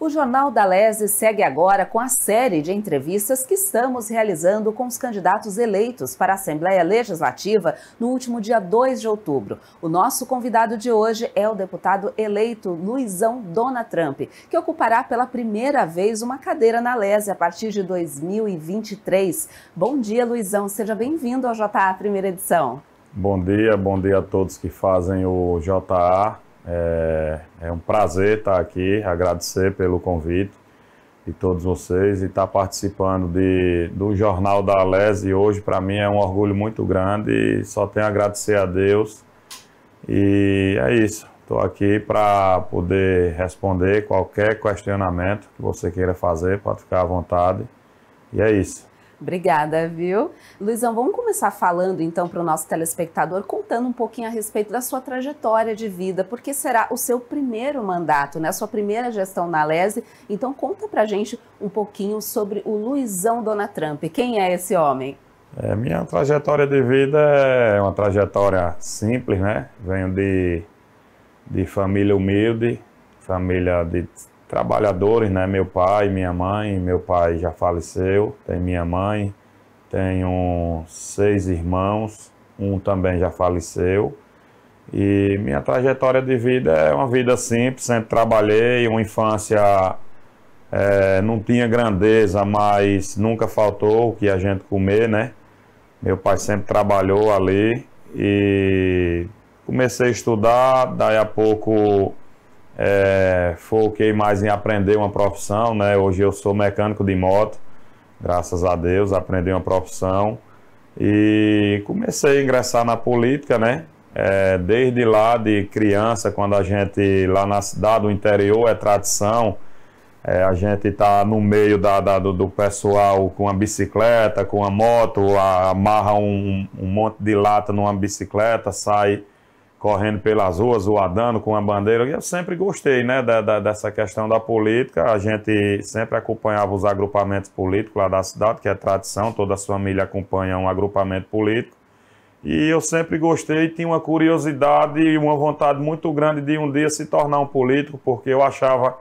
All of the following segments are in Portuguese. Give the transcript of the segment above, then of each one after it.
O Jornal da Lese segue agora com a série de entrevistas que estamos realizando com os candidatos eleitos para a Assembleia Legislativa no último dia 2 de outubro. O nosso convidado de hoje é o deputado eleito Luizão Dona Trump, que ocupará pela primeira vez uma cadeira na Lese a partir de 2023. Bom dia, Luizão. Seja bem-vindo ao JA Primeira Edição. Bom dia, bom dia a todos que fazem o JA. É, é um prazer estar aqui, agradecer pelo convite de todos vocês e estar participando de, do Jornal da Lese hoje, para mim é um orgulho muito grande e só tenho a agradecer a Deus. E é isso, estou aqui para poder responder qualquer questionamento que você queira fazer, pode ficar à vontade. E é isso. Obrigada, viu? Luizão, vamos começar falando então para o nosso telespectador, contando um pouquinho a respeito da sua trajetória de vida, porque será o seu primeiro mandato, né? A sua primeira gestão na Lese. Então conta para gente um pouquinho sobre o Luizão Dona Trump. Quem é esse homem? É, minha trajetória de vida é uma trajetória simples, né? Venho de, de família humilde, família de trabalhadores, né? Meu pai, minha mãe, meu pai já faleceu, tem minha mãe, tenho seis irmãos, um também já faleceu. E minha trajetória de vida é uma vida simples, sempre trabalhei, uma infância é, não tinha grandeza, mas nunca faltou o que a gente comer, né? Meu pai sempre trabalhou ali e comecei a estudar, daí a pouco é, foquei mais em aprender uma profissão, né? Hoje eu sou mecânico de moto, graças a Deus, aprendi uma profissão e comecei a ingressar na política, né? É, desde lá de criança, quando a gente lá na cidade do interior é tradição, é, a gente está no meio da, da do, do, pessoal com a bicicleta, com a moto, a, amarra um, um monte de lata numa bicicleta, sai correndo pelas ruas, zoadando com a bandeira. Eu sempre gostei né, da, da, dessa questão da política. A gente sempre acompanhava os agrupamentos políticos lá da cidade, que é tradição, toda a família acompanha um agrupamento político. E eu sempre gostei, tinha uma curiosidade e uma vontade muito grande de um dia se tornar um político, porque eu achava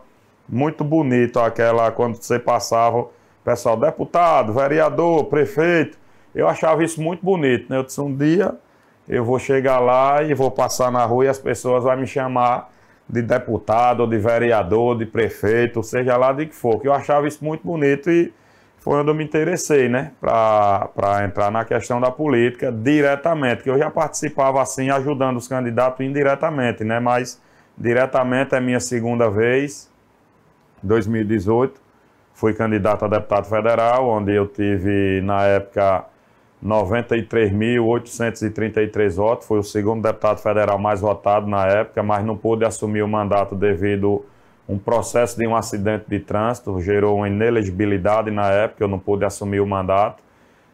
muito bonito aquela quando você passava, pessoal, deputado, vereador, prefeito. Eu achava isso muito bonito, né? Eu disse um dia eu vou chegar lá e vou passar na rua e as pessoas vão me chamar de deputado, de vereador, de prefeito, seja lá de que for. Que eu achava isso muito bonito e foi onde eu me interessei, né? Para entrar na questão da política diretamente. Que eu já participava assim, ajudando os candidatos indiretamente, né? Mas diretamente é minha segunda vez, 2018. Fui candidato a deputado federal, onde eu tive, na época, 93.833 votos, foi o segundo deputado federal mais votado na época, mas não pôde assumir o mandato devido a um processo de um acidente de trânsito, gerou uma inelegibilidade na época, eu não pude assumir o mandato.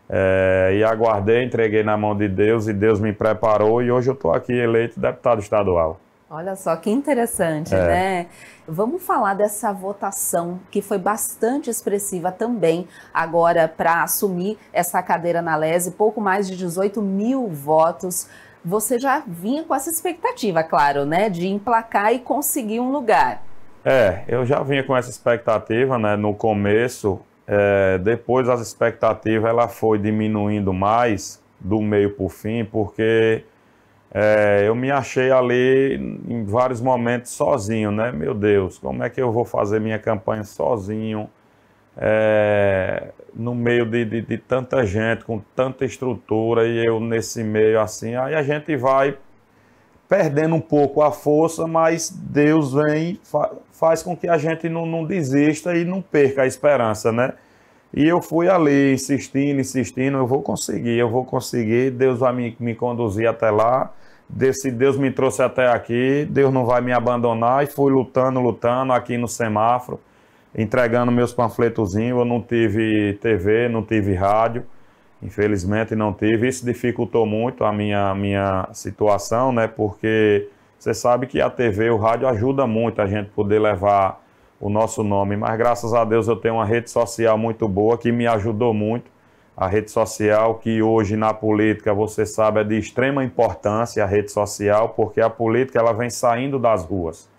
É, e aguardei, entreguei na mão de Deus e Deus me preparou e hoje eu estou aqui eleito deputado estadual. Olha só que interessante, é. né? Vamos falar dessa votação que foi bastante expressiva também agora para assumir essa cadeira na Lese, pouco mais de 18 mil votos. Você já vinha com essa expectativa, claro, né, de emplacar e conseguir um lugar. É, eu já vinha com essa expectativa, né, no começo. É, depois as expectativas ela foi diminuindo mais do meio para o fim, porque é, eu me achei ali em vários momentos sozinho, né? Meu Deus, como é que eu vou fazer minha campanha sozinho, é, no meio de, de, de, tanta gente, com tanta estrutura, e eu nesse meio assim? Aí a gente vai perdendo um pouco a força, mas Deus vem fa faz com que a gente não, não desista e não perca a esperança, né? E eu fui ali insistindo, insistindo, eu vou conseguir, eu vou conseguir, Deus vai me, me conduzir até lá desse Deus me trouxe até aqui, Deus não vai me abandonar e fui lutando, lutando aqui no semáforo, entregando meus panfletozinhos. Eu não tive TV, não tive rádio, infelizmente não tive. Isso dificultou muito a minha minha situação, né? Porque você sabe que a TV, o rádio ajuda muito a gente poder levar o nosso nome, mas graças a Deus eu tenho uma rede social muito boa que me ajudou muito a rede social, que hoje na política, você sabe, é de extrema importância a rede social, porque a política ela vem saindo das ruas.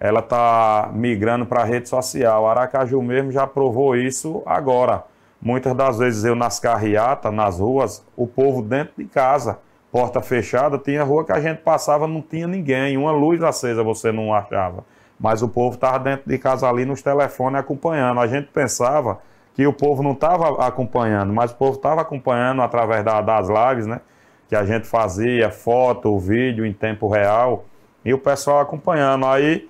Ela está migrando para a rede social. Aracaju mesmo já provou isso agora. Muitas das vezes eu nas carreatas, nas ruas, o povo dentro de casa, porta fechada, tinha rua que a gente passava, não tinha ninguém, uma luz acesa você não achava. Mas o povo estava dentro de casa ali nos telefones acompanhando. A gente pensava que o povo não estava acompanhando, mas o povo estava acompanhando através da, das lives, né? Que a gente fazia foto, vídeo em tempo real e o pessoal acompanhando. Aí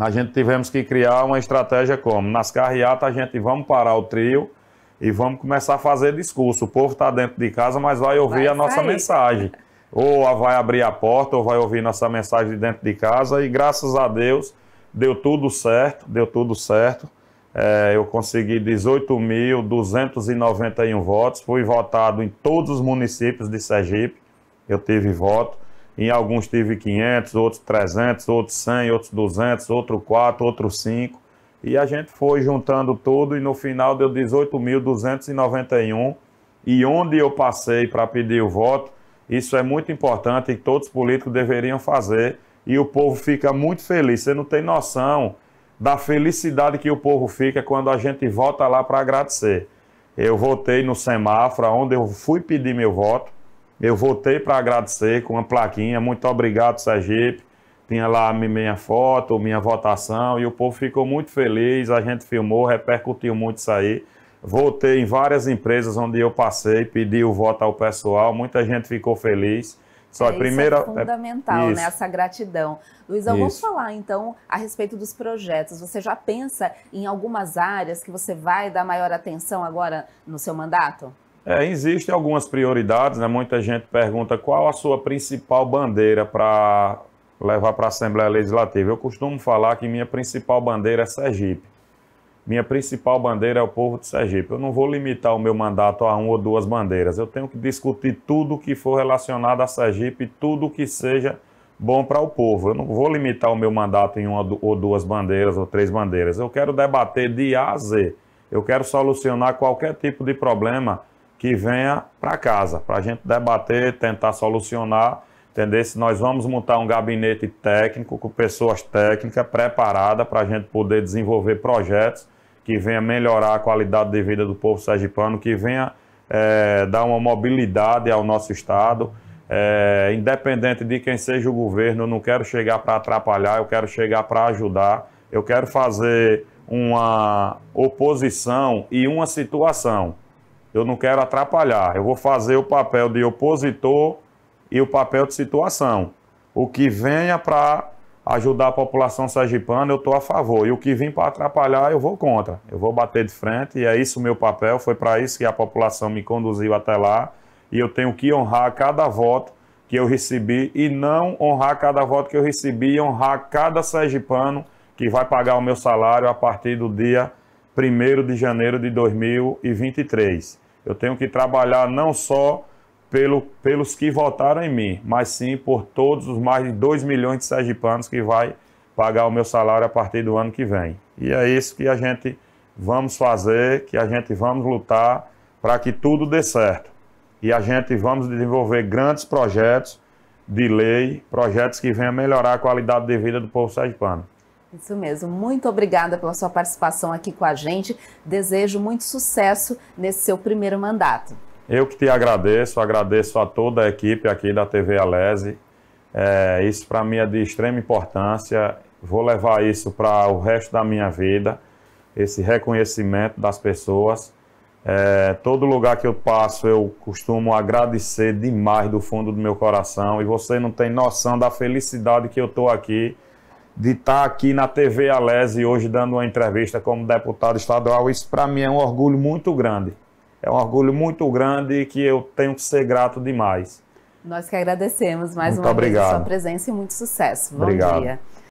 a gente tivemos que criar uma estratégia como nas carreatas a gente vamos parar o trio e vamos começar a fazer discurso. O povo está dentro de casa, mas vai ouvir vai a nossa sair. mensagem. Ou vai abrir a porta, ou vai ouvir nossa mensagem dentro de casa. E graças a Deus deu tudo certo, deu tudo certo. É, eu consegui 18.291 votos, fui votado em todos os municípios de Sergipe, eu tive voto. Em alguns tive 500, outros 300, outros 100, outros 200, outro 4, outro 5. E a gente foi juntando tudo e no final deu 18.291. E onde eu passei para pedir o voto, isso é muito importante e todos os políticos deveriam fazer. E o povo fica muito feliz. Você não tem noção da felicidade que o povo fica quando a gente volta lá para agradecer. Eu voltei no semáforo, onde eu fui pedir meu voto. Eu voltei para agradecer com uma plaquinha, muito obrigado, Sergipe. Tinha lá minha foto, minha votação, e o povo ficou muito feliz. A gente filmou, repercutiu muito isso aí. Voltei em várias empresas onde eu passei, pedi o voto ao pessoal, muita gente ficou feliz. Só é, é, primeira... é fundamental, é... né? Essa gratidão. Luizão, isso. vamos falar então a respeito dos projetos. Você já pensa em algumas áreas que você vai dar maior atenção agora no seu mandato? É, existem algumas prioridades, né? Muita gente pergunta qual a sua principal bandeira para levar para a Assembleia Legislativa. Eu costumo falar que minha principal bandeira é Sergipe. Minha principal bandeira é o povo de Sergipe. Eu não vou limitar o meu mandato a uma ou duas bandeiras. Eu tenho que discutir tudo que for relacionado a Sergipe, tudo que seja bom para o povo. Eu não vou limitar o meu mandato em uma ou duas bandeiras ou três bandeiras. Eu quero debater de A a Z. Eu quero solucionar qualquer tipo de problema que venha para casa, para a gente debater, tentar solucionar, entender se nós vamos montar um gabinete técnico com pessoas técnicas preparadas para a gente poder desenvolver projetos que venha melhorar a qualidade de vida do povo sergipano, que venha é, dar uma mobilidade ao nosso Estado. É, independente de quem seja o governo, eu não quero chegar para atrapalhar, eu quero chegar para ajudar, eu quero fazer uma oposição e uma situação. Eu não quero atrapalhar, eu vou fazer o papel de opositor e o papel de situação. O que venha para ajudar a população Sergipana eu estou a favor. E o que vim para atrapalhar, eu vou contra. Eu vou bater de frente e é isso o meu papel. Foi para isso que a população me conduziu até lá. E eu tenho que honrar cada voto que eu recebi e não honrar cada voto que eu recebi e honrar cada Sergipano que vai pagar o meu salário a partir do dia 1 de janeiro de 2023. Eu tenho que trabalhar não só pelo, pelos que votaram em mim, mas sim por todos os mais de 2 milhões de sergipanos que vai pagar o meu salário a partir do ano que vem. E é isso que a gente vamos fazer, que a gente vamos lutar para que tudo dê certo. E a gente vamos desenvolver grandes projetos de lei, projetos que venham melhorar a qualidade de vida do povo sergipano. Isso mesmo. Muito obrigada pela sua participação aqui com a gente. Desejo muito sucesso nesse seu primeiro mandato. Eu que te agradeço, agradeço a toda a equipe aqui da TV Alese. É, isso para mim é de extrema importância. Vou levar isso para o resto da minha vida, esse reconhecimento das pessoas. É, todo lugar que eu passo, eu costumo agradecer demais do fundo do meu coração. E você não tem noção da felicidade que eu estou aqui, de estar tá aqui na TV Alese hoje dando uma entrevista como deputado estadual. Isso para mim é um orgulho muito grande é um orgulho muito grande que eu tenho que ser grato demais. Nós que agradecemos mais muito uma obrigado. vez a sua presença e muito sucesso. Bom obrigado. dia.